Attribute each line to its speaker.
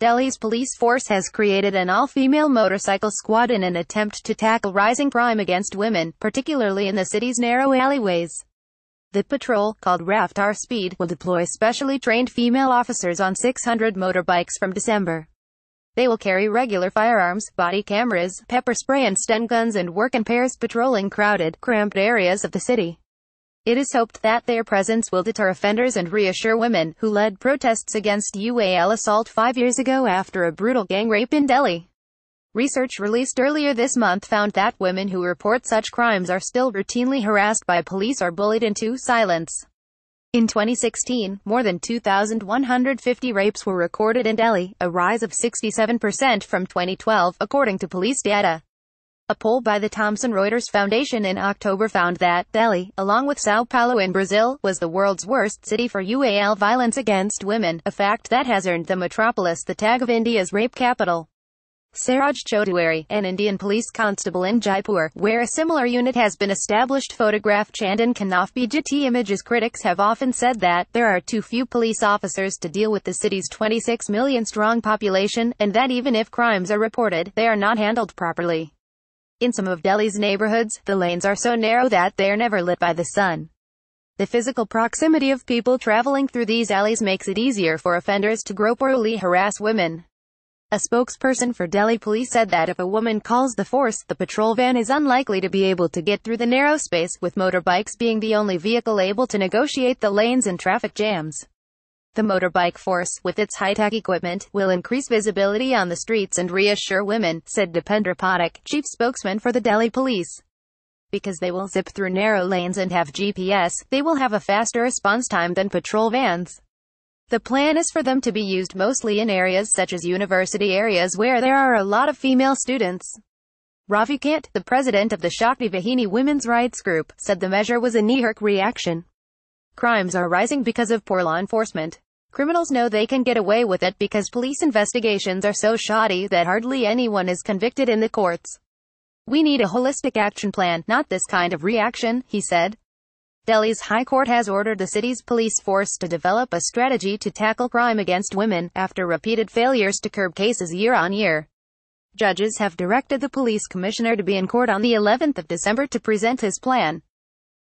Speaker 1: Delhi's police force has created an all-female motorcycle squad in an attempt to tackle rising crime against women, particularly in the city's narrow alleyways. The patrol, called Raftar Speed, will deploy specially trained female officers on 600 motorbikes from December. They will carry regular firearms, body cameras, pepper spray and stun guns and work in pairs patrolling crowded, cramped areas of the city. It is hoped that their presence will deter offenders and reassure women who led protests against UAL assault five years ago after a brutal gang rape in Delhi. Research released earlier this month found that women who report such crimes are still routinely harassed by police or bullied into silence. In 2016, more than 2,150 rapes were recorded in Delhi, a rise of 67% from 2012, according to police data. A poll by the Thomson Reuters Foundation in October found that Delhi, along with Sao Paulo in Brazil, was the world's worst city for UAL violence against women, a fact that has earned the metropolis the tag of India's rape capital. Saraj Chodwari, an Indian police constable in Jaipur, where a similar unit has been established photographed Chandan Kanaf BGT images critics have often said that, there are too few police officers to deal with the city's 26 million strong population, and that even if crimes are reported, they are not handled properly. In some of Delhi's neighborhoods, the lanes are so narrow that they're never lit by the sun. The physical proximity of people traveling through these alleys makes it easier for offenders to grope or harass women. A spokesperson for Delhi police said that if a woman calls the force, the patrol van is unlikely to be able to get through the narrow space, with motorbikes being the only vehicle able to negotiate the lanes and traffic jams. The motorbike force, with its high-tech equipment, will increase visibility on the streets and reassure women, said Dipendra Patak, chief spokesman for the Delhi police. Because they will zip through narrow lanes and have GPS, they will have a faster response time than patrol vans. The plan is for them to be used mostly in areas such as university areas where there are a lot of female students. Ravi Kant, the president of the Shakti Vahini women's rights group, said the measure was a knee-jerk reaction. Crimes are rising because of poor law enforcement. Criminals know they can get away with it because police investigations are so shoddy that hardly anyone is convicted in the courts. We need a holistic action plan, not this kind of reaction, he said. Delhi's High Court has ordered the city's police force to develop a strategy to tackle crime against women, after repeated failures to curb cases year on year. Judges have directed the police commissioner to be in court on the 11th of December to present his plan.